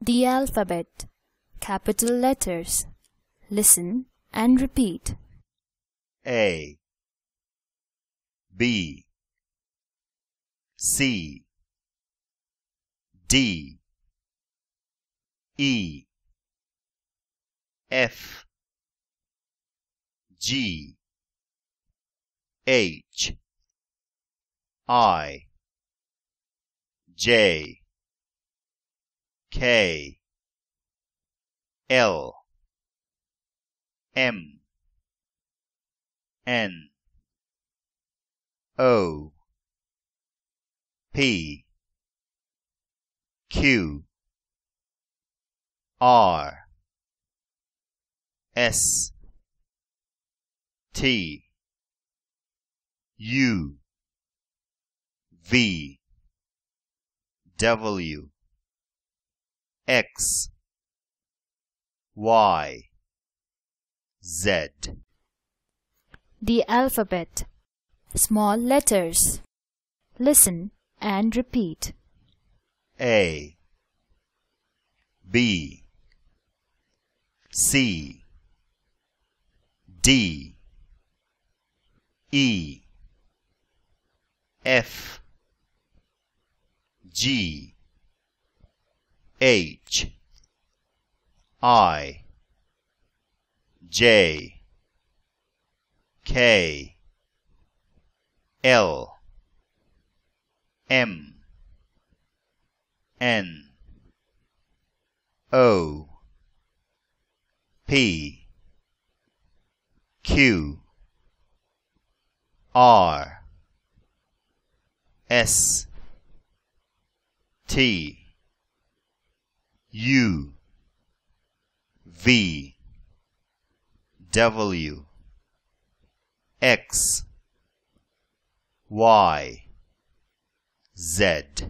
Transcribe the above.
The alphabet. Capital letters. Listen and repeat. A B C D E F G H I J K L M N O P Q R S T U V W X, Y, Z. The alphabet. Small letters. Listen and repeat. A, B, C, D, E, F, G, H I J K L M N O P Q R S T U V W X Y Z